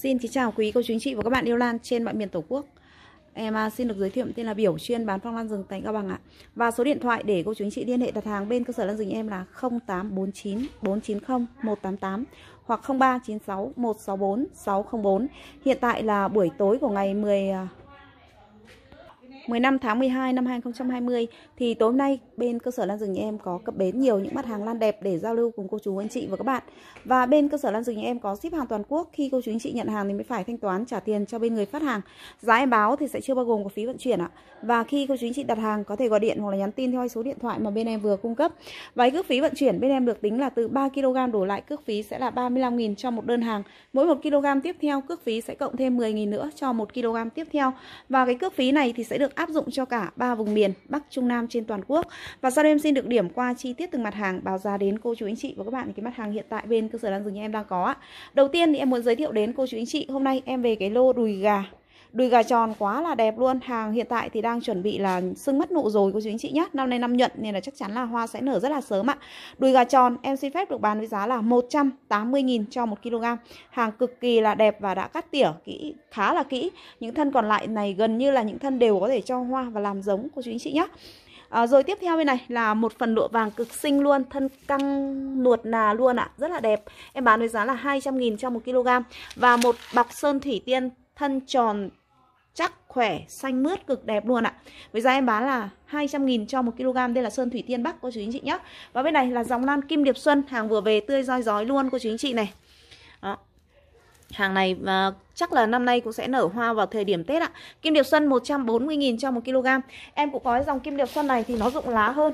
Xin kính chào quý cô chú anh chị và các bạn yêu lan trên mọi miền Tổ quốc. Em à, xin được giới thiệu tên là Biểu chuyên bán phong lan rừng tại Cao Bằng ạ. Và số điện thoại để cô chú anh chị liên hệ đặt hàng bên cơ sở lan rừng em là 0849 490 188 hoặc 0396 164 604. Hiện tại là buổi tối của ngày 10 15 tháng 12 năm 2020 thì tối nay bên cơ sở Lan rừng nhà em có cập bến nhiều những mặt hàng lan đẹp để giao lưu cùng cô chú anh chị và các bạn. Và bên cơ sở Lan rừng nhà em có ship hàng toàn quốc, khi cô chú anh chị nhận hàng thì mới phải thanh toán trả tiền cho bên người phát hàng. Giá em báo thì sẽ chưa bao gồm có phí vận chuyển ạ. Và khi cô chú anh chị đặt hàng có thể gọi điện hoặc là nhắn tin theo số điện thoại mà bên em vừa cung cấp. Và cước phí vận chuyển bên em được tính là từ 3 kg đổ lại cước phí sẽ là 35.000 cho một đơn hàng. Mỗi 1 kg tiếp theo cước phí sẽ cộng thêm 10.000 nữa cho 1 kg tiếp theo. Và cái cước phí này thì sẽ được áp dụng cho cả ba vùng miền Bắc, Trung, Nam trên toàn quốc. Và sau đây em xin được điểm qua chi tiết từng mặt hàng báo giá đến cô chú anh chị và các bạn cái mặt hàng hiện tại bên cơ sở đang dừng nhà em đang có. Đầu tiên thì em muốn giới thiệu đến cô chú anh chị hôm nay em về cái lô đùi gà đùi gà tròn quá là đẹp luôn hàng hiện tại thì đang chuẩn bị là sưng mất nụ rồi cô chú anh chị nhé năm nay năm nhuận nên là chắc chắn là hoa sẽ nở rất là sớm ạ đùi gà tròn em xin phép được bán với giá là 180.000 cho 1 kg hàng cực kỳ là đẹp và đã cắt tỉa kỹ khá là kỹ những thân còn lại này gần như là những thân đều có thể cho hoa và làm giống cô chú anh chị nhé À, rồi tiếp theo bên này là một phần lụa vàng cực xinh luôn Thân căng nuột nà luôn ạ à, Rất là đẹp Em bán với giá là 200.000 cho 1kg Và một bọc sơn thủy tiên thân tròn chắc khỏe xanh mướt cực đẹp luôn ạ với giá em bán là 200.000 cho 1 kg đây là sơn thủy tiên bắc cô chú anh chị nhé và bên này là dòng lan kim điệp xuân hàng vừa về tươi roi rói luôn cô chú anh chị này Đó. Hàng này uh, chắc là năm nay cũng sẽ nở hoa vào thời điểm Tết ạ. Kim điệp xuân 140.000 cho 1 kg. Em cũng có dòng kim điệp xuân này thì nó rụng lá hơn.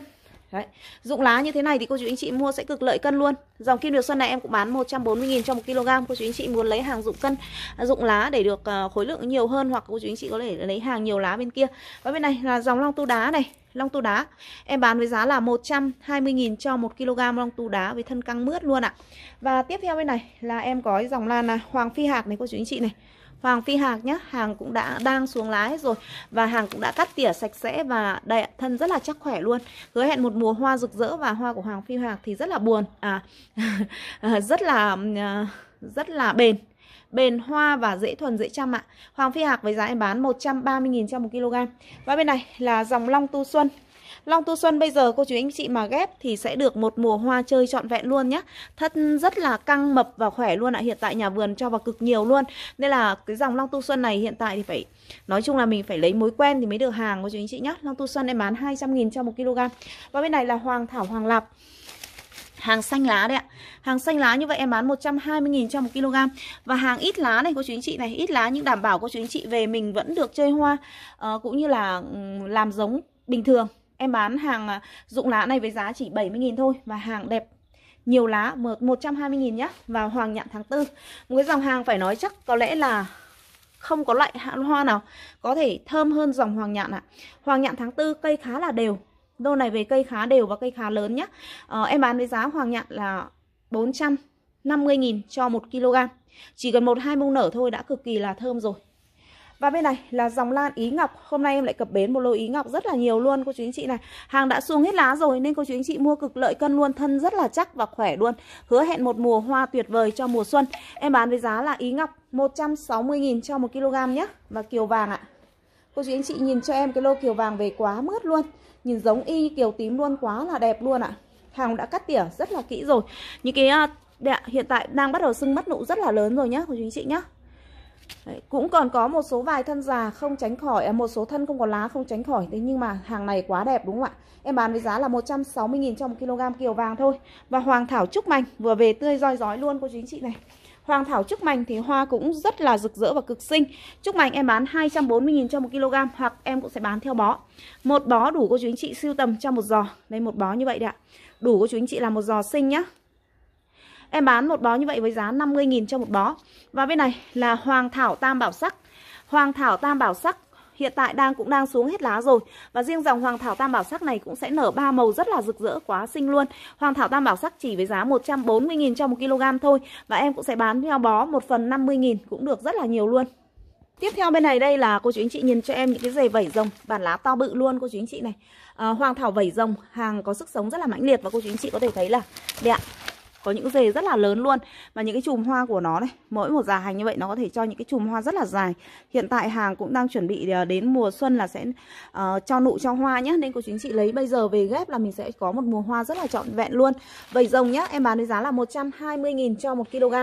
Đấy. Dụng lá như thế này thì cô chú anh chị mua sẽ cực lợi cân luôn. Dòng kim điều xuân này em cũng bán 140 000 cho 1 kg. Cô chú anh chị muốn lấy hàng dụng cân, à, dụng lá để được à, khối lượng nhiều hơn hoặc cô chú anh chị có thể lấy hàng nhiều lá bên kia. Và bên này là dòng long tu đá này, long tu đá. Em bán với giá là 120 000 cho 1 kg long tu đá với thân căng mướt luôn ạ. Và tiếp theo bên này là em có dòng lan là hoàng phi hạc này cô chú anh chị này. Hoàng Phi Hạc nhé hàng cũng đã đang xuống lái rồi và hàng cũng đã cắt tỉa sạch sẽ và đậy thân rất là chắc khỏe luôn hứa hẹn một mùa hoa rực rỡ và hoa của Hoàng Phi Hạc thì rất là buồn à, à rất là à, rất là bền bền hoa và dễ thuần dễ chăm ạ Hoàng Phi Hạc với giá em bán 130.000 cho một kg và bên này là dòng Long Tu Xuân Long Tu Xuân bây giờ cô chú anh chị mà ghép thì sẽ được một mùa hoa chơi trọn vẹn luôn nhé. Thất rất là căng mập và khỏe luôn ạ. À. Hiện tại nhà vườn cho vào cực nhiều luôn. Nên là cái dòng Long Tu Xuân này hiện tại thì phải nói chung là mình phải lấy mối quen thì mới được hàng cô chú anh chị nhé. Long Tu Xuân em bán 200 000 cho một kg. Và bên này là Hoàng Thảo Hoàng Lạp hàng xanh lá đấy ạ. Hàng xanh lá như vậy em bán 120 000 cho 1 kg và hàng ít lá này cô chú anh chị này, ít lá nhưng đảm bảo cô chú anh chị về mình vẫn được chơi hoa uh, cũng như là làm giống bình thường Em bán hàng à, dụng lá này với giá chỉ 70.000 thôi Và hàng đẹp nhiều lá 120.000 nhá Và hoàng nhạn tháng tư Một cái dòng hàng phải nói chắc có lẽ là không có loại hoa nào có thể thơm hơn dòng hoàng nhạn ạ. À. Hoàng nhạn tháng tư cây khá là đều. đô này về cây khá đều và cây khá lớn nhá. Ờ, em bán với giá hoàng nhạn là 450.000 cho 1 kg. Chỉ cần một hai bông nở thôi đã cực kỳ là thơm rồi. Và bên này là dòng lan ý ngọc Hôm nay em lại cập bến một lô ý ngọc rất là nhiều luôn cô chú anh chị này Hàng đã xuống hết lá rồi nên cô chú anh chị mua cực lợi cân luôn Thân rất là chắc và khỏe luôn Hứa hẹn một mùa hoa tuyệt vời cho mùa xuân Em bán với giá là ý ngọc 160.000 cho 1 kg nhé Và kiều vàng ạ Cô chú anh chị nhìn cho em cái lô kiều vàng về quá mướt luôn Nhìn giống y kiều tím luôn quá là đẹp luôn ạ Hàng đã cắt tỉa rất là kỹ rồi Những cái à, Đấy hiện tại đang bắt đầu sưng mất nụ rất là lớn rồi nhá cô chú anh chị nhá. Đấy, cũng còn có một số vài thân già không tránh khỏi à, một số thân không có lá không tránh khỏi thế nhưng mà hàng này quá đẹp đúng không ạ em bán với giá là 160.000 trong 1 kg kiều vàng thôi và hoàng thảo trúc mành vừa về tươi roi rói luôn cô chú anh chị này hoàng thảo trúc mành thì hoa cũng rất là rực rỡ và cực xinh trúc mành em bán 240.000 cho 1 kg hoặc em cũng sẽ bán theo bó một bó đủ cô chú anh chị siêu tầm trong một giò đây một bó như vậy đấy ạ đủ cô chú anh chị là một giò xinh nhá Em bán một bó như vậy với giá 50.000 cho một bó. Và bên này là hoàng thảo tam bảo sắc. Hoàng thảo tam bảo sắc hiện tại đang cũng đang xuống hết lá rồi và riêng dòng hoàng thảo tam bảo sắc này cũng sẽ nở ba màu rất là rực rỡ quá xinh luôn hoàng thảo tam bảo sắc chỉ với giá 140.000 cho một kg thôi và em cũng sẽ bán theo bó một phần 50.000 cũng được rất là nhiều luôn Tiếp theo bên này đây là cô chú anh chị nhìn cho em những cái dề vẩy rồng bản lá to bự luôn cô chú anh chị này à, Hoàng thảo vẩy rồng hàng có sức sống rất là mãnh liệt và cô chú anh chị có thể thấy là đẹp có những rề rất là lớn luôn và những cái chùm hoa của nó này mỗi một giá hành như vậy nó có thể cho những cái chùm hoa rất là dài hiện tại hàng cũng đang chuẩn bị à, đến mùa xuân là sẽ uh, cho nụ cho hoa nhé nên cô chú anh chị lấy bây giờ về ghép là mình sẽ có một mùa hoa rất là trọn vẹn luôn vầy rồng nhá em bán với giá là 120.000 cho một kg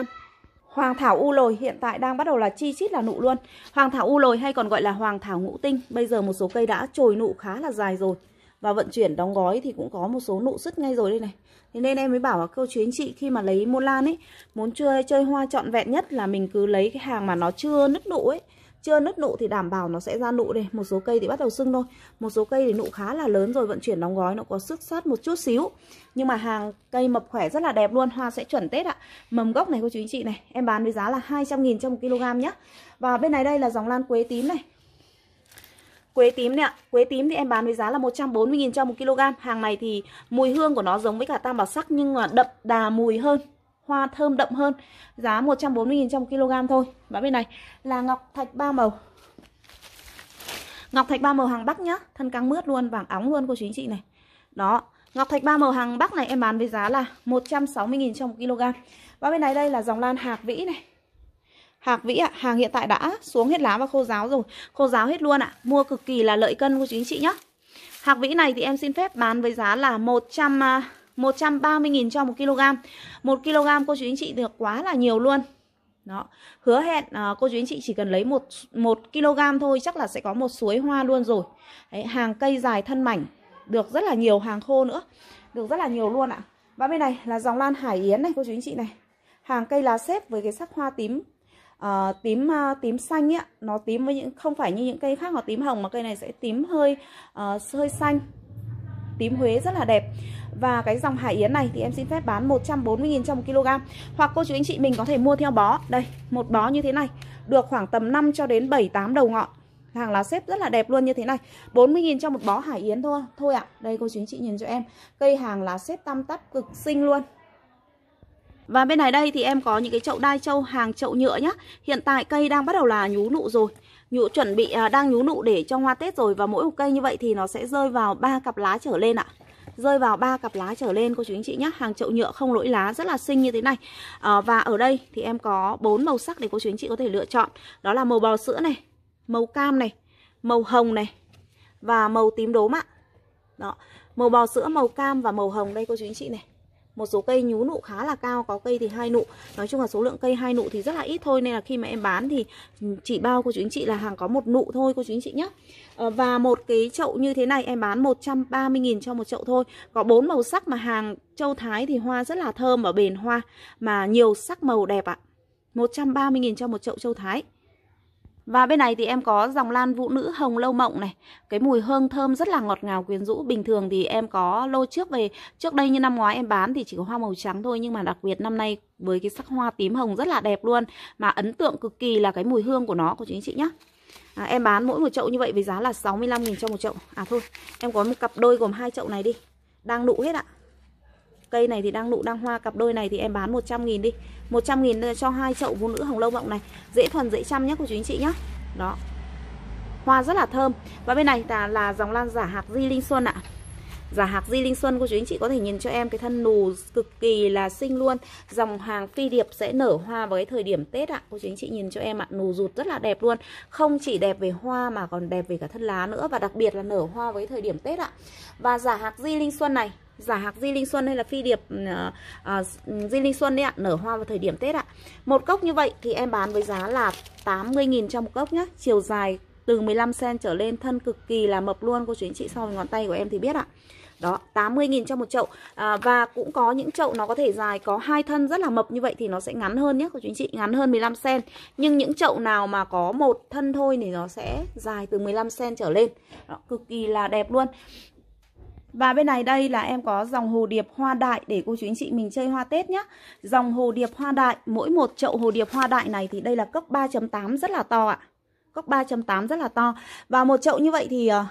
Hoàng thảo u lồi hiện tại đang bắt đầu là chi chít là nụ luôn Hoàng thảo u lồi hay còn gọi là hoàng thảo ngũ tinh Bây giờ một số cây đã trồi nụ khá là dài rồi Và vận chuyển đóng gói thì cũng có một số nụ sứt ngay rồi đây này Thế nên em mới bảo là cô chú anh chị khi mà lấy mua lan ấy Muốn chơi, chơi hoa trọn vẹn nhất là mình cứ lấy cái hàng mà nó chưa nứt nụ ấy Chưa nứt nụ thì đảm bảo nó sẽ ra nụ đây Một số cây thì bắt đầu sưng thôi Một số cây thì nụ khá là lớn rồi vận chuyển đóng gói nó có sức sát một chút xíu Nhưng mà hàng cây mập khỏe rất là đẹp luôn Hoa sẽ chuẩn Tết ạ Mầm gốc này cô chú anh chị này Em bán với giá là 200.000 trong 1kg nhá Và bên này đây là dòng lan quế tím này Quế tím này ạ. Quế tím thì em bán với giá là 140.000 cho 1 kg. Hàng này thì mùi hương của nó giống với cả tam bảo sắc nhưng mà đậm đà mùi hơn. Hoa thơm đậm hơn. Giá 140.000 cho 1 kg thôi. Và bên này là ngọc thạch ba màu. Ngọc thạch ba màu hàng Bắc nhá. Thân căng mướt luôn, vàng óng luôn cô chú anh chị này. Đó. Ngọc thạch ba màu hàng Bắc này em bán với giá là 160.000 cho 1 kg. Và bên này đây là dòng lan hạc vĩ này. Hạc Vĩ ạ, à, hàng hiện tại đã xuống hết lá và khô giáo rồi Khô giáo hết luôn ạ à. Mua cực kỳ là lợi cân của chính chị nhá Hạc Vĩ này thì em xin phép bán với giá là 100... 130.000 à, cho 1 kg 1 kg cô chú anh chị được quá là nhiều luôn đó hứa hẹn à, cô chú anh chị chỉ cần lấy 1, một kg thôi chắc là sẽ có một suối hoa luôn rồi Đấy, hàng cây dài thân mảnh được rất là nhiều hàng khô nữa được rất là nhiều luôn ạ và bên này là dòng lan hải yến này cô chú anh chị này hàng cây lá xếp với cái sắc hoa tím uh, tím uh, tím xanh ấy, nó tím với những không phải như những cây khác nó tím hồng mà cây này sẽ tím hơi uh, hơi xanh tím Huế rất là đẹp Và cái dòng Hải Yến này thì em xin phép bán 140.000 trong 1 kg Hoặc cô chú anh chị mình có thể mua theo bó Đây, một bó như thế này Được khoảng tầm 5 cho đến 7-8 đầu ngọn Hàng lá xếp rất là đẹp luôn như thế này 40.000 cho một bó Hải Yến thôi thôi ạ à. Đây cô chú anh chị nhìn cho em Cây hàng lá xếp tam tắp cực xinh luôn và bên này đây thì em có những cái chậu đai châu hàng chậu nhựa nhá. Hiện tại cây đang bắt đầu là nhú nụ rồi. Nhụ chuẩn bị à, đang nhú nụ để cho hoa Tết rồi và mỗi một cây như vậy thì nó sẽ rơi vào ba cặp lá trở lên ạ. rơi vào ba cặp lá trở lên cô chú anh chị nhé hàng chậu nhựa không lỗi lá rất là xinh như thế này à, và ở đây thì em có bốn màu sắc để cô chú anh chị có thể lựa chọn đó là màu bò sữa này màu cam này màu hồng này và màu tím đốm ạ đó màu bò sữa màu cam và màu hồng đây cô chú anh chị này một số cây nhú nụ khá là cao có cây thì hai nụ nói chung là số lượng cây hai nụ thì rất là ít thôi nên là khi mà em bán thì chỉ bao cô chú anh chị là hàng có một nụ thôi cô chú anh chị nhé ờ, và một cái chậu như thế này em bán 130.000 cho một chậu thôi có bốn màu sắc mà hàng châu Thái thì hoa rất là thơm và bền hoa mà nhiều sắc màu đẹp ạ à. 130.000 cho một chậu châu Thái và bên này thì em có dòng lan vũ nữ hồng lâu mộng này. Cái mùi hương thơm rất là ngọt ngào quyến rũ. Bình thường thì em có lô trước về trước đây như năm ngoái em bán thì chỉ có hoa màu trắng thôi nhưng mà đặc biệt năm nay với cái sắc hoa tím hồng rất là đẹp luôn mà ấn tượng cực kỳ là cái mùi hương của nó của chị anh chị nhé. À, em bán mỗi một chậu như vậy với giá là 65.000 cho một chậu. À thôi, em có một cặp đôi gồm hai chậu này đi. Đang nụ hết ạ. Cây này thì đang nụ đang hoa, cặp đôi này thì em bán 100.000 đi. 100 000 cho hai chậu vũ nữ hồng lâu mộng này. Dễ thuần dễ chăm nhé cô chú anh chị nhé. Đó. Hoa rất là thơm. Và bên này là là dòng lan giả hạt Di Linh Xuân ạ. Giả hạt Di Linh Xuân cô chú anh chị có thể nhìn cho em cái thân nù cực kỳ là xinh luôn. Dòng hàng phi điệp sẽ nở hoa vào cái thời điểm Tết ạ. Cô chú anh chị nhìn cho em ạ, nù rụt rất là đẹp luôn. Không chỉ đẹp về hoa mà còn đẹp về cả thân lá nữa và đặc biệt là nở hoa với thời điểm Tết ạ. Và giả hạt Di Linh Xuân này giả hạc di linh xuân hay là phi điệp uh, uh, di linh xuân đấy ạ nở hoa vào thời điểm tết ạ một cốc như vậy thì em bán với giá là 80.000 cho một cốc nhá chiều dài từ 15 cm trở lên thân cực kỳ là mập luôn cô chú anh chị so với ngón tay của em thì biết ạ đó 80.000 cho một chậu à, và cũng có những chậu nó có thể dài có hai thân rất là mập như vậy thì nó sẽ ngắn hơn nhé cô chú anh chị ngắn hơn 15 cm nhưng những chậu nào mà có một thân thôi thì nó sẽ dài từ 15 cm trở lên đó, cực kỳ là đẹp luôn và bên này đây là em có dòng hồ điệp hoa đại để cô chú anh chị mình chơi hoa Tết nhé. Dòng hồ điệp hoa đại, mỗi một chậu hồ điệp hoa đại này thì đây là cấp 3.8 rất là to ạ. Cấp 3.8 rất là to. Và một chậu như vậy thì... Ờ,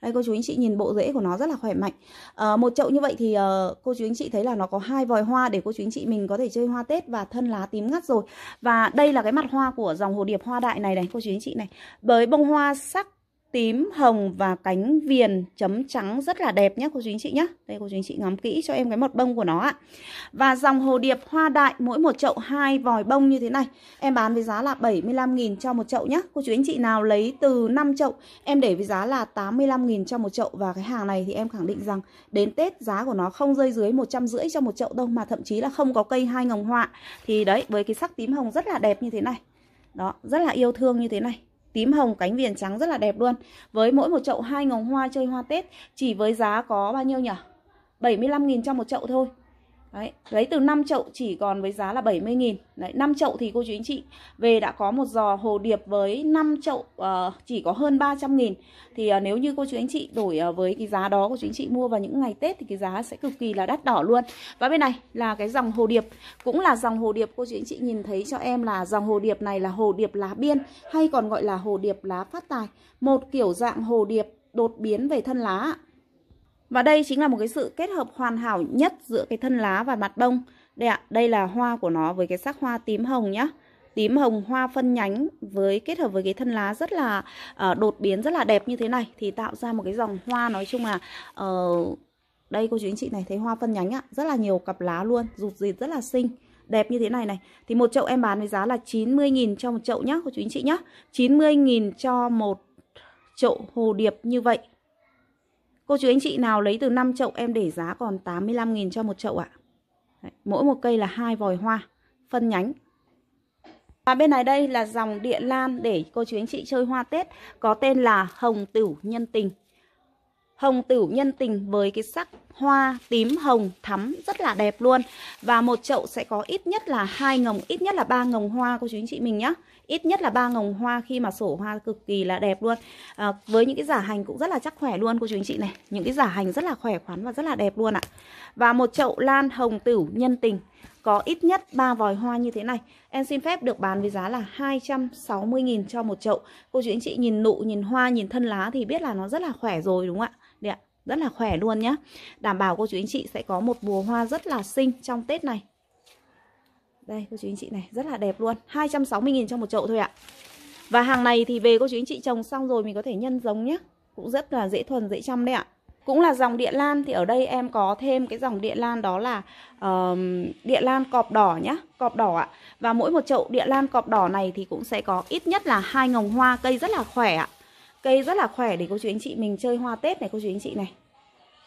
đây cô chú anh chị nhìn bộ rễ của nó rất là khỏe mạnh à, Một chậu như vậy thì uh, cô chú anh chị thấy là nó có hai vòi hoa để cô chú anh chị mình có thể chơi hoa Tết và thân lá tím ngắt rồi Và đây là cái mặt hoa của dòng hồ điệp hoa đại này này cô chú anh chị này Với bông hoa sắc tím, hồng và cánh viền chấm trắng rất là đẹp nhé cô chú anh chị nhé. Đây cô chú anh chị ngắm kỹ cho em cái mật bông của nó ạ. Và dòng hồ điệp hoa đại mỗi một chậu hai vòi bông như thế này. Em bán với giá là 75 000 cho một chậu nhé. Cô chú anh chị nào lấy từ 5 chậu em để với giá là 85 000 cho một chậu và cái hàng này thì em khẳng định rằng đến Tết giá của nó không rơi dưới một trăm rưỡi cho một chậu đâu mà thậm chí là không có cây hai ngồng họa. Thì đấy với cái sắc tím hồng rất là đẹp như thế này. Đó, rất là yêu thương như thế này tím hồng cánh viền trắng rất là đẹp luôn Với mỗi một chậu hai ngồng hoa chơi hoa Tết Chỉ với giá có bao nhiêu nhỉ 75.000 cho một chậu thôi Đấy, lấy từ 5 chậu chỉ còn với giá là 70 nghìn Đấy, 5 chậu thì cô chú anh chị về đã có một giò hồ điệp với 5 chậu uh, chỉ có hơn 300 nghìn Thì uh, nếu như cô chú anh chị đổi uh, với cái giá đó cô chú anh chị mua vào những ngày Tết thì cái giá sẽ cực kỳ là đắt đỏ luôn Và bên này là cái dòng hồ điệp Cũng là dòng hồ điệp cô chú anh chị nhìn thấy cho em là dòng hồ điệp này là hồ điệp lá biên Hay còn gọi là hồ điệp lá phát tài Một kiểu dạng hồ điệp đột biến về thân lá và đây chính là một cái sự kết hợp hoàn hảo nhất giữa cái thân lá và mặt bông. Đây ạ, đây là hoa của nó với cái sắc hoa tím hồng nhá. Tím hồng hoa phân nhánh với kết hợp với cái thân lá rất là uh, đột biến, rất là đẹp như thế này thì tạo ra một cái dòng hoa nói chung là uh, đây cô chú anh chị này thấy hoa phân nhánh ạ, rất là nhiều cặp lá luôn, rụt rịt rất là xinh đẹp như thế này này Thì một chậu em bán với giá là 90.000 cho một chậu nhá Cô chú anh chị nhá 90.000 cho một chậu hồ điệp như vậy Cô chú anh chị nào lấy từ 5 chậu em để giá còn 85.000 cho một chậu ạ. Đấy, mỗi một cây là hai vòi hoa, phân nhánh. Và bên này đây là dòng địa lan để cô chú anh chị chơi hoa Tết có tên là Hồng Tửu Nhân Tình. Hồng tửu nhân tình với cái sắc hoa tím hồng thắm rất là đẹp luôn Và một chậu sẽ có ít nhất là hai ngồng, ít nhất là ba ngồng hoa cô chú anh chị mình nhé Ít nhất là ba ngồng hoa khi mà sổ hoa cực kỳ là đẹp luôn à, Với những cái giả hành cũng rất là chắc khỏe luôn cô chú anh chị này Những cái giả hành rất là khỏe khoắn và rất là đẹp luôn ạ Và một chậu lan hồng tửu nhân tình có ít nhất 3 vòi hoa như thế này Em xin phép được bán với giá là 260.000 cho một chậu Cô chú anh chị nhìn nụ, nhìn hoa, nhìn thân lá thì biết là nó rất là khỏe rồi đúng không ạ Đấy ạ, rất là khỏe luôn nhá. Đảm bảo cô chú anh chị sẽ có một bùa hoa rất là xinh trong Tết này. Đây cô chú anh chị này, rất là đẹp luôn. 260 000 cho một chậu thôi ạ. Và hàng này thì về cô chú anh chị trồng xong rồi mình có thể nhân giống nhé Cũng rất là dễ thuần, dễ chăm đấy ạ Cũng là dòng địa lan thì ở đây em có thêm cái dòng địa lan đó là uh, địa lan cọp đỏ nhá Cọp đỏ ạ Và mỗi một chậu địa lan cọp đỏ này thì cũng sẽ có ít nhất là hai ngồng hoa cây rất là khỏe ạ Cây rất là khỏe để cô chú anh chị mình chơi hoa Tết này cô chú anh chị này.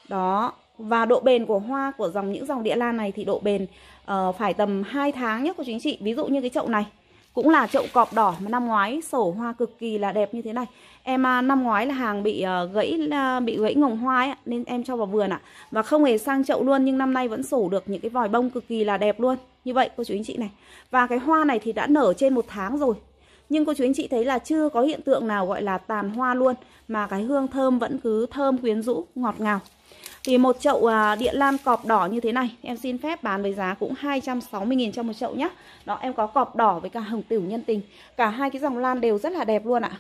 Đó, và độ bền của hoa của dòng những dòng địa lan này thì độ bền uh, phải tầm 2 tháng nhé cô chú anh chị. Ví dụ như cái chậu này cũng là chậu cọp đỏ mà năm ngoái sổ hoa cực kỳ là đẹp như thế này. Em uh, năm ngoái là hàng bị uh, gãy uh, bị gãy ngồng hoa ấy, nên em cho vào vườn ạ. Và không hề sang chậu luôn nhưng năm nay vẫn sổ được những cái vòi bông cực kỳ là đẹp luôn. Như vậy cô chú anh chị này. Và cái hoa này thì đã nở trên một tháng rồi nhưng cô chú anh chị thấy là chưa có hiện tượng nào gọi là tàn hoa luôn mà cái hương thơm vẫn cứ thơm quyến rũ ngọt ngào thì một chậu à, địa lan cọp đỏ như thế này em xin phép bán với giá cũng 260.000 cho một chậu nhá đó em có cọp đỏ với cả hồng tửu nhân tình cả hai cái dòng lan đều rất là đẹp luôn ạ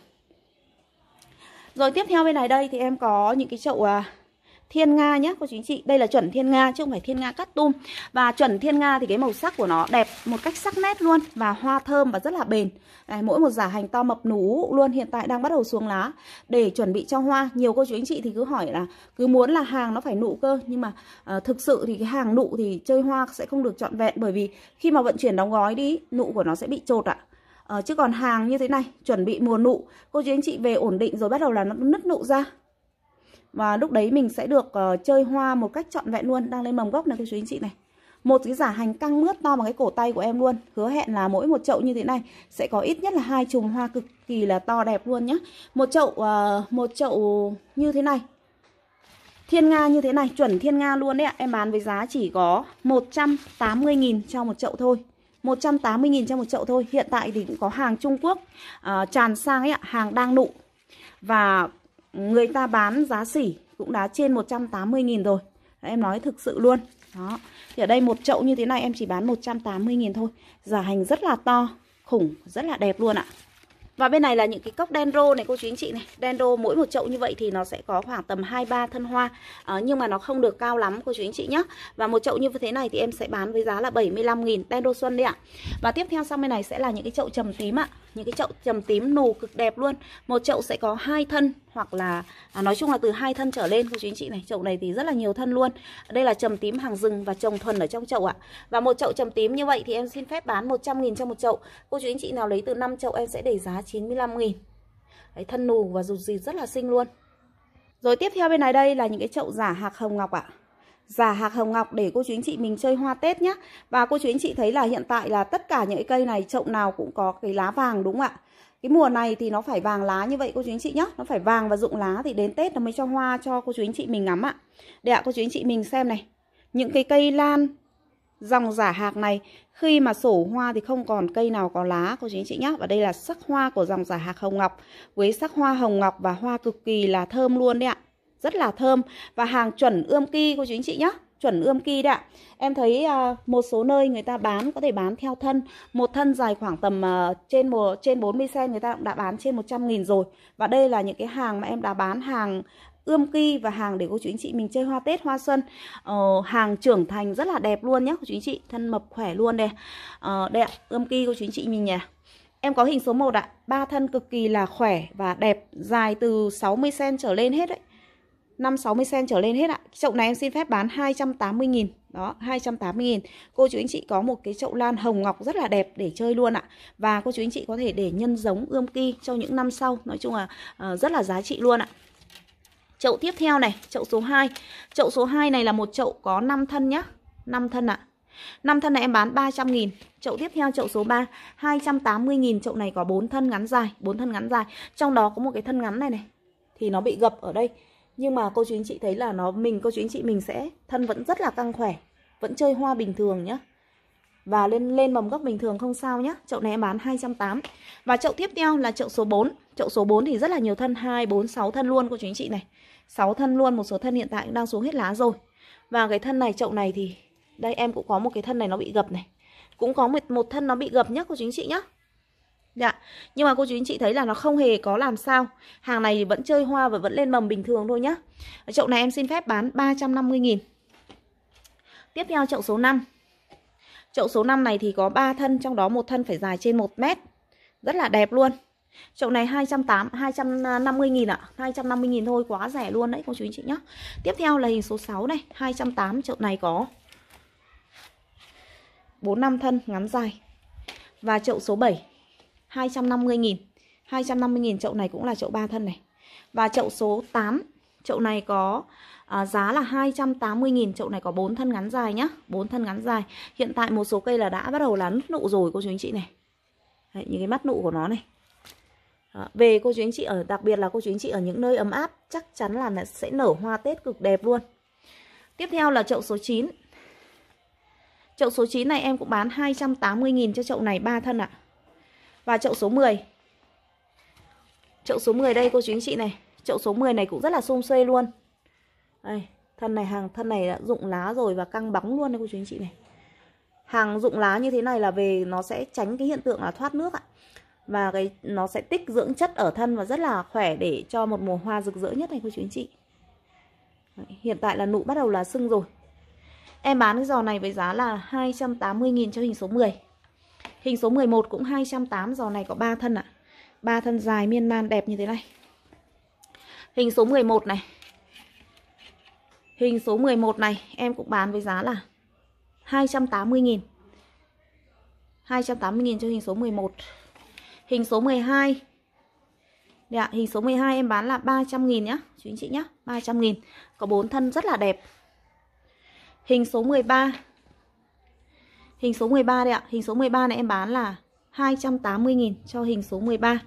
rồi tiếp theo bên này đây thì em có những cái chậu à, thiên nga nhé cô chú anh chị đây là chuẩn thiên nga chứ không phải thiên nga cắt tum và chuẩn thiên nga thì cái màu sắc của nó đẹp một cách sắc nét luôn và hoa thơm và rất là bền Đấy, mỗi một giả hành to mập nú luôn hiện tại đang bắt đầu xuống lá để chuẩn bị cho hoa nhiều cô chú anh chị thì cứ hỏi là cứ muốn là hàng nó phải nụ cơ nhưng mà à, thực sự thì cái hàng nụ thì chơi hoa sẽ không được trọn vẹn bởi vì khi mà vận chuyển đóng gói đi nụ của nó sẽ bị trột ạ à. Ờ, chứ còn hàng như thế này chuẩn bị mùa nụ cô chú anh chị về ổn định rồi bắt đầu là nó nứt nụ ra và lúc đấy mình sẽ được uh, chơi hoa một cách trọn vẹn luôn đang lên mầm gốc này các chú anh chị này một cái giả hành căng mướt to bằng cái cổ tay của em luôn hứa hẹn là mỗi một chậu như thế này sẽ có ít nhất là hai chùm hoa cực kỳ là to đẹp luôn nhé một chậu uh, một chậu như thế này thiên nga như thế này chuẩn thiên nga luôn đấy ạ em bán với giá chỉ có 180.000 cho một chậu thôi 180.000 cho một chậu thôi hiện tại thì cũng có hàng Trung Quốc uh, tràn sang ấy ạ hàng đang nụ và người ta bán giá xỉ cũng đã trên 180.000 rồi em nói thực sự luôn đó thì ở đây một chậu như thế này em chỉ bán 180.000 thôi giả hành rất là to khủng rất là đẹp luôn ạ và bên này là những cái cốc dendro này cô chú anh chị này Dendro mỗi một chậu như vậy thì nó sẽ có khoảng tầm 2-3 thân hoa à, Nhưng mà nó không được cao lắm cô chú anh chị nhé Và một chậu như thế này thì em sẽ bán với giá là 75.000 Dendro xuân đấy ạ Và tiếp theo sau bên này sẽ là những cái chậu trầm tím ạ Những cái chậu trầm tím nù cực đẹp luôn Một chậu sẽ có hai thân hoặc là à, nói chung là từ hai thân trở lên cô chú anh chị này chậu này thì rất là nhiều thân luôn đây là trầm tím hàng rừng và trồng thuần ở trong chậu ạ và một chậu trầm tím như vậy thì em xin phép bán 100.000 cho một chậu cô chú anh chị nào lấy từ 5 chậu em sẽ để giá 95.000 Đấy, thân nù và rụt rịt rất là xinh luôn rồi tiếp theo bên này đây là những cái chậu giả hạc hồng ngọc ạ giả hạc hồng ngọc để cô chú anh chị mình chơi hoa Tết nhé. Và cô chú anh chị thấy là hiện tại là tất cả những cây này chậu nào cũng có cái lá vàng đúng không ạ? cái mùa này thì nó phải vàng lá như vậy cô chú anh chị nhé nó phải vàng và rụng lá thì đến tết nó mới cho hoa cho cô chú anh chị mình ngắm ạ để ạ cô chú anh chị mình xem này những cái cây lan dòng giả hạc này khi mà sổ hoa thì không còn cây nào có lá cô chú anh chị nhé và đây là sắc hoa của dòng giả hạc hồng ngọc với sắc hoa hồng ngọc và hoa cực kỳ là thơm luôn đấy ạ rất là thơm và hàng chuẩn ươm ki cô chú anh chị nhé chuẩn ươm ki đấy ạ em thấy à, một số nơi người ta bán có thể bán theo thân một thân dài khoảng tầm à, trên một trên 40 cm người ta cũng đã bán trên 100 nghìn rồi và đây là những cái hàng mà em đã bán hàng ươm ki và hàng để cô chú anh chị mình chơi hoa Tết hoa xuân ờ, hàng trưởng thành rất là đẹp luôn nhé cô chú anh chị thân mập khỏe luôn đây ờ, đây ạ ươm ki cô chú anh chị mình nhỉ Em có hình số 1 ạ, ba thân cực kỳ là khỏe và đẹp, dài từ 60cm trở lên hết đấy. 560 cm trở lên hết ạ. Chậu này em xin phép bán 280 000 Đó, 280 000 Cô chú anh chị có một cái chậu lan hồng ngọc rất là đẹp để chơi luôn ạ. Và cô chú anh chị có thể để nhân giống ươm ki cho những năm sau. Nói chung là uh, rất là giá trị luôn ạ. Chậu tiếp theo này, chậu số 2. Chậu số 2 này là một chậu có 5 thân nhá. 5 thân ạ. năm thân này em bán 300 000 Chậu tiếp theo chậu số 3 280 000 chậu này có 4 thân ngắn dài, 4 thân ngắn dài. Trong đó có một cái thân ngắn này này thì nó bị gập ở đây nhưng mà cô chú anh chị thấy là nó mình cô chú anh chị mình sẽ thân vẫn rất là căng khỏe vẫn chơi hoa bình thường nhá và lên lên mầm gốc bình thường không sao nhá. Chậu này em bán 280. Và chậu tiếp theo là chậu số 4. Chậu số 4 thì rất là nhiều thân 2 4 6 thân luôn cô chú anh chị này. 6 thân luôn, một số thân hiện tại cũng đang xuống hết lá rồi. Và cái thân này chậu này thì đây em cũng có một cái thân này nó bị gập này. Cũng có một, một thân nó bị gập nhá cô chú anh chị nhá. Dạ. Nhưng mà cô chú anh chị thấy là nó không hề có làm sao. Hàng này vẫn chơi hoa và vẫn lên mầm bình thường thôi nhá. chậu này em xin phép bán 350 000 Tiếp theo chậu số 5. Chậu số 5 này thì có 3 thân, trong đó một thân phải dài trên 1 mét. Rất là đẹp luôn. Chậu này 208 250 000 ạ. À. 250 000 thôi, quá rẻ luôn đấy cô chú anh chị nhá. Tiếp theo là hình số 6 này, 208 chậu này có 4 5 thân ngắn dài. Và chậu số 7 250.000 250.000 chậu này cũng là chậu ba thân này Và chậu số 8 Chậu này có à, giá là 280.000 Chậu này có 4 thân ngắn dài nhá 4 thân ngắn dài Hiện tại một số cây là đã bắt đầu là nứt nụ rồi cô chú anh chị này Đấy, Những cái mắt nụ của nó này à, Về cô chú anh chị ở Đặc biệt là cô chú anh chị ở những nơi ấm áp Chắc chắn là sẽ nở hoa Tết cực đẹp luôn Tiếp theo là chậu số 9 Chậu số 9 này em cũng bán 280.000 cho chậu này ba thân ạ à và chậu số 10 chậu số 10 đây cô chú anh chị này chậu số 10 này cũng rất là xung xuê luôn đây, thân này hàng thân này đã rụng lá rồi và căng bóng luôn đây cô chú anh chị này hàng rụng lá như thế này là về nó sẽ tránh cái hiện tượng là thoát nước ạ và cái nó sẽ tích dưỡng chất ở thân và rất là khỏe để cho một mùa hoa rực rỡ nhất này cô chú anh chị hiện tại là nụ bắt đầu là sưng rồi em bán cái giò này với giá là 280.000 cho hình số 10 Hình số 11 cũng 208 Giò này có 3 thân ạ à. 3 thân dài miên man đẹp như thế này Hình số 11 này Hình số 11 này em cũng bán với giá là 280.000 280.000 cho hình số 11 Hình số 12 Đây ạ, hình số 12 em bán là 300.000 nhá Chú anh chị nhá, 300.000 Có 4 thân rất là đẹp Hình số 13 Hình số 13 đây ạ. Hình số 13 này em bán là 280.000 cho hình số 13.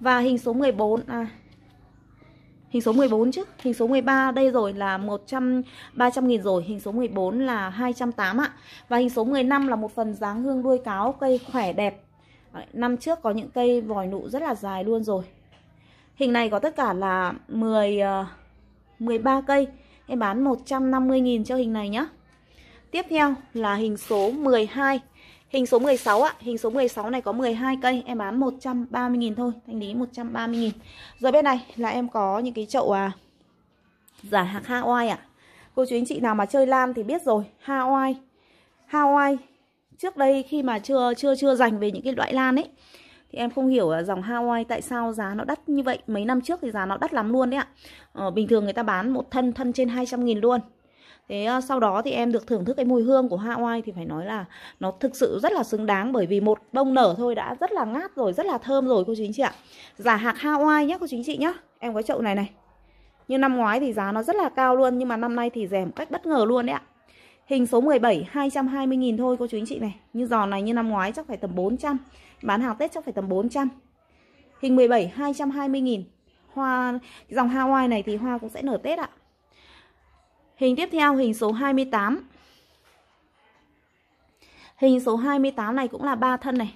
Và hình số 14 à hình số 14 chứ. Hình số 13 đây rồi là 100 300.000 rồi, hình số 14 là 208 ạ. Và hình số 15 là một phần dáng hương đuôi cáo cây khỏe đẹp. Năm trước có những cây vòi nụ rất là dài luôn rồi. Hình này có tất cả là 10 13 à, cây. Em bán 150.000 cho hình này nhá. Tiếp theo là hình số 12 Hình số 16 ạ, hình số 16 này có 12 cây, em bán 130 000 thôi, thanh lý 130 000 Rồi bên này là em có những cái chậu à giả hạc Hawaii ạ. Cô chú anh chị nào mà chơi lan thì biết rồi, Hawaii. Hawaii trước đây khi mà chưa chưa chưa dành về những cái loại lan ấy thì em không hiểu dòng Hawaii tại sao giá nó đắt như vậy. Mấy năm trước thì giá nó đắt lắm luôn đấy ạ. Ờ, bình thường người ta bán một thân thân trên 200 000 luôn thế uh, sau đó thì em được thưởng thức cái mùi hương của Hawaii thì phải nói là nó thực sự rất là xứng đáng bởi vì một bông nở thôi đã rất là ngát rồi rất là thơm rồi cô chú anh chị ạ giả hạt Hawaii nhá cô chú anh chị nhá em có chậu này này như năm ngoái thì giá nó rất là cao luôn nhưng mà năm nay thì rẻ một cách bất ngờ luôn đấy ạ Hình số 17 220.000 thôi cô chú anh chị này Như giò này như năm ngoái chắc phải tầm 400 Bán hàng Tết chắc phải tầm 400 Hình 17 220.000 Hoa Dòng Hawaii này thì hoa cũng sẽ nở Tết ạ Hình tiếp theo hình số 28 Hình số 28 này cũng là ba thân này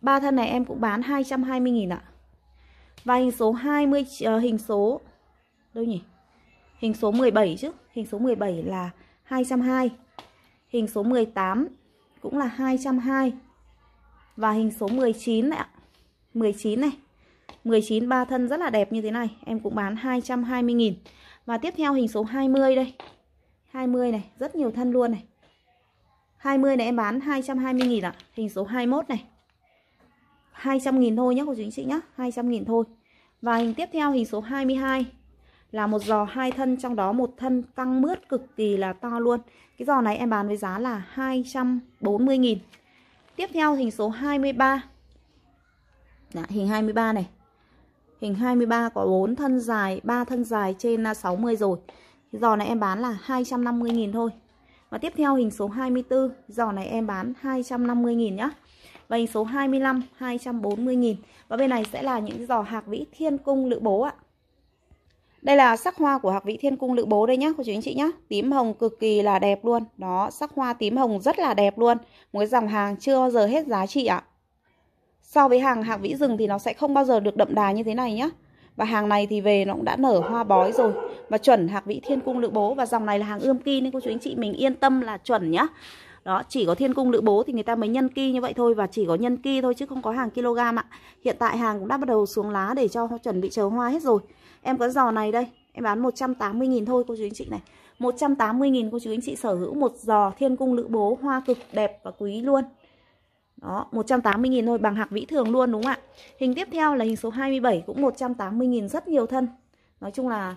ba thân này em cũng bán 220.000 ạ Và hình số 20 uh, ờ, Hình số Đâu nhỉ Hình số 17 chứ Hình số 17 là 220 Hình số 18 cũng là 220 Và hình số 19 này ạ 19 này 19 ba thân rất là đẹp như thế này Em cũng bán 220.000 và tiếp theo hình số 20 đây 20 này, rất nhiều thân luôn này 20 này em bán 220.000 ạ à. Hình số 21 này 200 nghìn thôi nhé cô chú anh chị nhé 200 nghìn thôi Và hình tiếp theo hình số 22 Là một giò hai thân Trong đó một thân căng mướt cực kỳ là to luôn Cái giò này em bán với giá là 240 nghìn Tiếp theo hình số 23 Đã, dạ, Hình 23 này Hình 23 có 4 thân dài, 3 thân dài trên 60 rồi. Giò này em bán là 250.000 thôi. Và tiếp theo hình số 24, giò này em bán 250.000 nhá. Và hình số 25, 240.000. Và bên này sẽ là những giò hạc vĩ thiên cung lữ bố ạ. Đây là sắc hoa của hạc vĩ thiên cung lữ bố đây nhá, cô chú anh chị nhá. Tím hồng cực kỳ là đẹp luôn. Đó, sắc hoa tím hồng rất là đẹp luôn. Một cái dòng hàng chưa bao giờ hết giá trị ạ so với hàng hạc vĩ rừng thì nó sẽ không bao giờ được đậm đà như thế này nhá và hàng này thì về nó cũng đã nở hoa bói rồi và chuẩn hạc vĩ thiên cung lữ bố và dòng này là hàng ươm ki nên cô chú anh chị mình yên tâm là chuẩn nhá đó chỉ có thiên cung lữ bố thì người ta mới nhân ki như vậy thôi và chỉ có nhân ki thôi chứ không có hàng kg ạ hiện tại hàng cũng đã bắt đầu xuống lá để cho chuẩn bị chờ hoa hết rồi em có giò này đây em bán 180.000 thôi cô chú anh chị này 180.000 cô chú anh chị sở hữu một giò thiên cung lữ bố hoa cực đẹp và quý luôn đó, 180.000 thôi, bằng hạc vĩ thường luôn đúng không ạ? Hình tiếp theo là hình số 27 cũng 180.000 rất nhiều thân. Nói chung là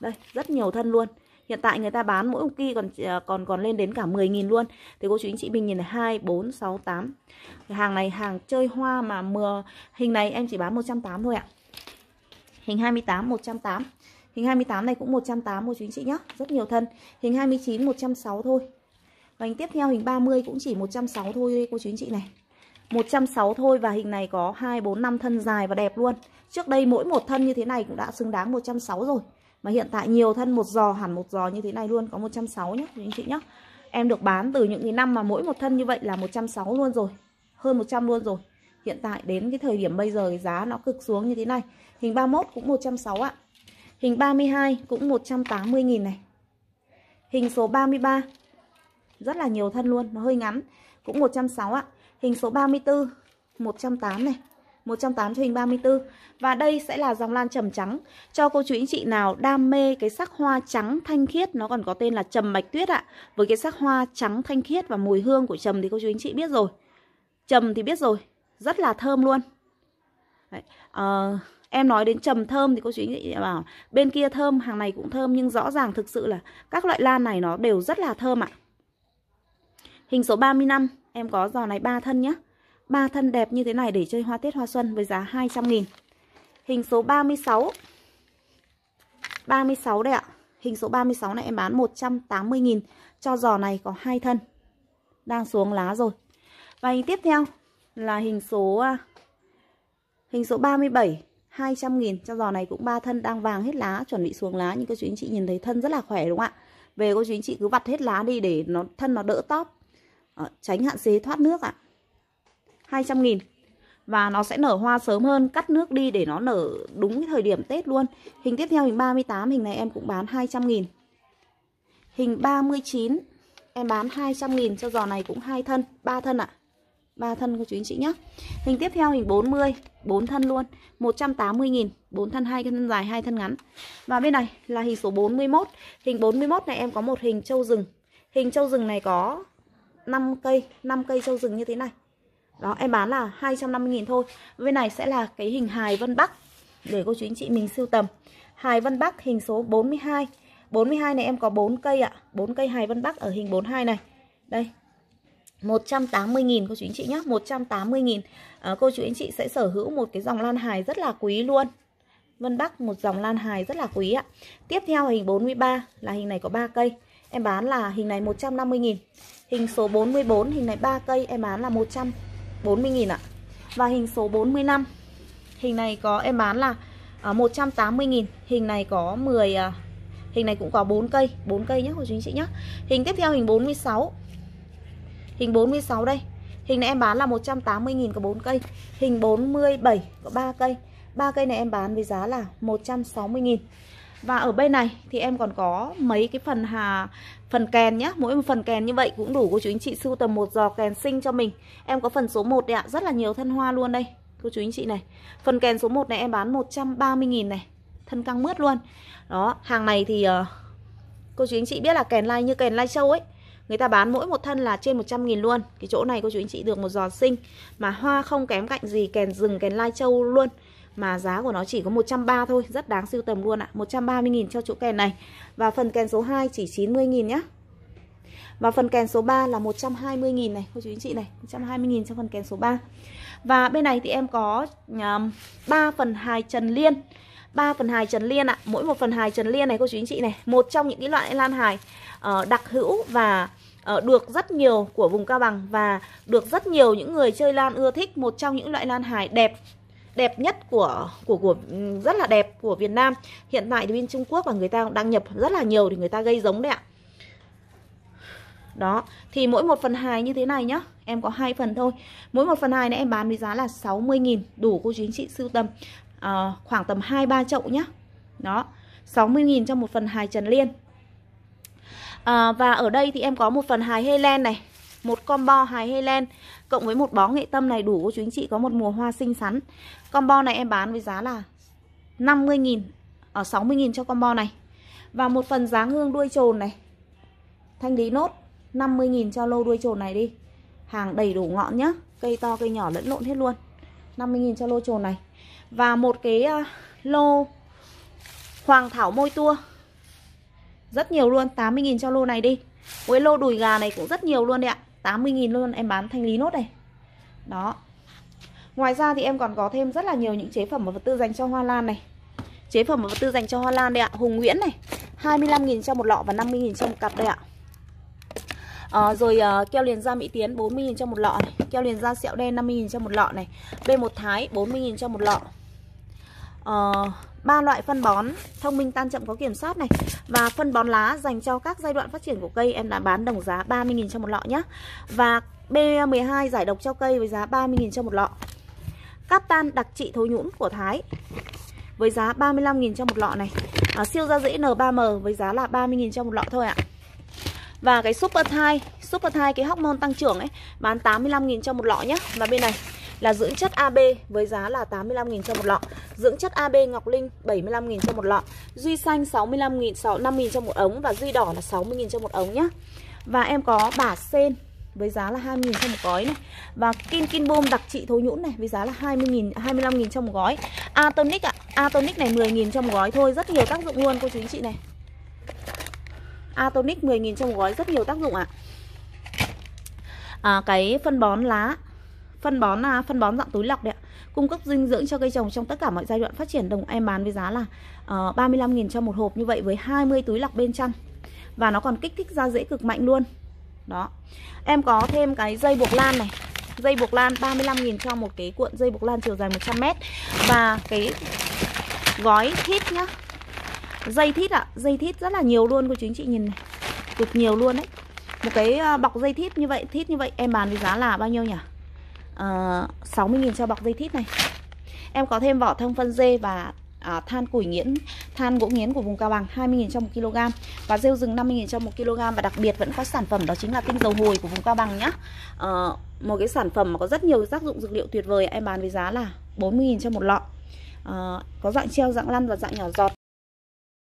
đây, rất nhiều thân luôn. Hiện tại người ta bán mỗi một kỳ còn à, còn còn lên đến cả 10.000 luôn. Thì cô chú anh chị mình nhìn là 2 4 6 8. hàng này hàng chơi hoa mà mưa hình này em chỉ bán 180 thôi ạ. Hình 28 180. Hình 28 này cũng 180 cô chú anh chị nhá, rất nhiều thân. Hình 29 160 thôi. Và hình tiếp theo hình 30 cũng chỉ 160 thôi đây cô chú anh chị này. 160 thôi và hình này có 2 4 5 thân dài và đẹp luôn. Trước đây mỗi một thân như thế này cũng đã xứng đáng 160 rồi. Mà hiện tại nhiều thân một giò hẳn một giò như thế này luôn có 160 nhá anh chị nhá. Em được bán từ những cái năm mà mỗi một thân như vậy là 160 luôn rồi. Hơn 100 luôn rồi. Hiện tại đến cái thời điểm bây giờ cái giá nó cực xuống như thế này. Hình 31 cũng 160 ạ. Hình 32 cũng 180 000 này. Hình số 33 rất là nhiều thân luôn, nó hơi ngắn. Cũng 160 ạ. Hình số 34, 108 này. 108 cho hình 34 Và đây sẽ là dòng lan trầm trắng Cho cô chú anh chị nào đam mê cái sắc hoa trắng thanh khiết Nó còn có tên là trầm bạch tuyết ạ Với cái sắc hoa trắng thanh khiết và mùi hương của trầm thì cô chú anh chị biết rồi Trầm thì biết rồi, rất là thơm luôn Đấy. À, Em nói đến trầm thơm thì cô chú anh chị bảo Bên kia thơm, hàng này cũng thơm Nhưng rõ ràng thực sự là các loại lan này nó đều rất là thơm ạ à. Hình số 35, em có giò này ba thân nhé. ba thân đẹp như thế này để chơi hoa tiết hoa xuân với giá 200 nghìn Hình số 36. 36 đây ạ. Hình số 36 này em bán 180 nghìn cho giò này có hai thân. Đang xuống lá rồi. Và hình tiếp theo là hình số à, hình số 37, 200 nghìn cho giò này cũng ba thân đang vàng hết lá, chuẩn bị xuống lá nhưng các chú anh chị nhìn thấy thân rất là khỏe đúng không ạ? Về cô chú anh chị cứ vặt hết lá đi để nó thân nó đỡ top à, tránh hạn chế thoát nước ạ. À. 200 nghìn và nó sẽ nở hoa sớm hơn, cắt nước đi để nó nở đúng cái thời điểm Tết luôn. Hình tiếp theo hình 38, hình này em cũng bán 200 nghìn Hình 39 em bán 200 nghìn cho giò này cũng hai thân, ba thân ạ. À. ba thân cô chú anh chị nhé Hình tiếp theo hình 40, bốn thân luôn, 180 nghìn bốn thân hai thân dài, hai thân ngắn. Và bên này là hình số 41. Hình 41 này em có một hình châu rừng. Hình châu rừng này có 5 cây 5 cây châu rừng như thế này đó em bán là 250.000 thôi bên này sẽ là cái hình hài vân bắc để cô chú anh chị mình sưu tầm hài vân bắc hình số 42 42 này em có 4 cây ạ à. 4 cây hài vân bắc ở hình 42 này đây 180.000 cô chú anh chị nhé 180.000 à, Cô chú anh chị sẽ sở hữu một cái dòng lan hài rất là quý luôn Vân Bắc một dòng lan hài rất là quý ạ Tiếp theo hình 43 là hình này có 3 cây em bán là hình này 150.000 Hình số 44 hình này 3 cây em bán là 140.000 ạ Và hình số 45 Hình này có em bán là 180.000 à, Hình này có 10 à, Hình này cũng có 4 cây 4 cây nhé cô chú anh chị nhé Hình tiếp theo hình 46 Hình 46 đây Hình này em bán là 180.000 có 4 cây Hình 47 có 3 cây 3 cây này em bán với giá là 160.000 và ở bên này thì em còn có mấy cái phần hà phần kèn nhá mỗi một phần kèn như vậy cũng đủ cô chú anh chị sưu tầm một giò kèn sinh cho mình em có phần số 1 đấy ạ rất là nhiều thân hoa luôn đây cô chú anh chị này phần kèn số 1 này em bán 130 nghìn này thân căng mướt luôn đó hàng này thì uh, cô chú anh chị biết là kèn lai như kèn lai châu ấy Người ta bán mỗi một thân là trên 100 nghìn luôn Cái chỗ này cô chú anh chị được một giò sinh Mà hoa không kém cạnh gì Kèn rừng, kèn lai châu luôn mà giá của nó chỉ có 130 thôi, rất đáng sưu tầm luôn ạ. À. 130.000 cho chỗ kèn này. Và phần kèn số 2 chỉ 90.000 nhá. Và phần kèn số 3 là 120.000 này, cô chú anh chị này, 120.000 cho phần kèn số 3. Và bên này thì em có um, 3 phần hài trần liên. 3 phần hài trần liên ạ. Mỗi một phần hài trần liên này cô chú anh chị này, một trong những cái loại lan hài ờ, đặc hữu và ờ, được rất nhiều của vùng Cao Bằng và được rất nhiều những người chơi lan ưa thích, một trong những loại lan hài đẹp đẹp nhất của của của rất là đẹp của Việt Nam hiện tại thì bên Trung Quốc và người ta đang nhập rất là nhiều thì người ta gây giống đấy ạ đó thì mỗi một phần hài như thế này nhá em có hai phần thôi mỗi một phần hài này em bán với giá là 60.000 đủ cô chú anh chị sưu tầm à, khoảng tầm 2-3 chậu nhá đó 60.000 cho một phần hài Trần Liên à, và ở đây thì em có một phần hài Helen này một combo hài Helen Cộng với một bó nghệ tâm này đủ cô chú anh chị có một mùa hoa xinh xắn Combo này em bán với giá là 50.000 Ở 60.000 cho combo này Và một phần dáng hương đuôi trồn này Thanh lý nốt 50.000 cho lô đuôi trồn này đi Hàng đầy đủ ngọn nhá Cây to cây nhỏ lẫn lộn hết luôn 50.000 cho lô trồn này Và một cái à, lô Hoàng thảo môi tua Rất nhiều luôn 80.000 cho lô này đi Với lô đùi gà này cũng rất nhiều luôn đấy ạ 80.000 luôn em bán thanh lý nốt này đó Ngoài ra thì em còn có thêm rất là nhiều những chế phẩm và vật tư dành cho hoa lan này Chế phẩm và vật tư dành cho hoa lan đây ạ Hùng Nguyễn này 25.000 cho một lọ và 50.000 cho một cặp đây ạ à, Rồi à, keo liền da Mỹ Tiến 40.000 cho một lọ này Keo liền da sẹo đen 50.000 cho một lọ này B1 Thái 40.000 cho một lọ à, ba loại phân bón thông minh tan chậm có kiểm soát này và phân bón lá dành cho các giai đoạn phát triển của cây em đã bán đồng giá 30.000 cho một lọ nhé. Và B12 giải độc cho cây với giá 30.000 cho một lọ. Cát tan đặc trị thối nhũn của Thái với giá 35.000 cho một lọ này. À, siêu da dễ N3M với giá là 30.000 cho một lọ thôi ạ. Và cái Super Thai, Super Thai cái hormone tăng trưởng ấy bán 85.000 cho một lọ nhé. Và bên này là dưỡng chất AB với giá là 85.000 cho một lọ. Dưỡng chất AB Ngọc Linh 75.000 cho một lọ. Duy xanh 65.000 5.000 cho một ống và duy đỏ là 60.000 cho một ống nhá. Và em có bả sen với giá là 20.000 cho một gói này và kin kin bom đặc trị thối nhũn này với giá là 20.000 25.000 cho một gói. Atonic ạ, à, Atonic này 10.000 cho một gói thôi, rất nhiều tác dụng luôn cô chú anh chị này. Atonic 10.000 trong một gói rất nhiều tác dụng ạ. À. à, cái phân bón lá Phân bón là phân bón dạng túi lọc đấy ạ. Cung cấp dinh dưỡng cho cây trồng trong tất cả mọi giai đoạn phát triển đồng em bán với giá là uh, ờ, 35.000 cho một hộp như vậy với 20 túi lọc bên trong. Và nó còn kích thích da rễ cực mạnh luôn. Đó. Em có thêm cái dây buộc lan này. Dây buộc lan 35.000 cho một cái cuộn dây buộc lan chiều dài 100 m và cái gói thít nhá. Dây thít ạ, à. dây thít rất là nhiều luôn cô chú anh chị nhìn này. Cực nhiều luôn đấy. Một cái ờ, bọc dây thít như vậy, thít như vậy em bán với giá là bao nhiêu nhỉ? à, ờ, 60.000 cho bọc dây thít này Em có thêm vỏ thông phân dê và à, than củi nghiến, than gỗ nghiến của vùng cao bằng 20.000 cho 1 kg và rêu rừng 50.000 cho 1 kg và đặc biệt vẫn có sản phẩm đó chính là tinh dầu hồi của vùng cao bằng nhá. À, một cái sản phẩm mà có rất nhiều tác dụng dược liệu tuyệt vời em bán với giá là 40.000 cho một lọ. À, có dạng treo, dạng lăn và dạng nhỏ giọt.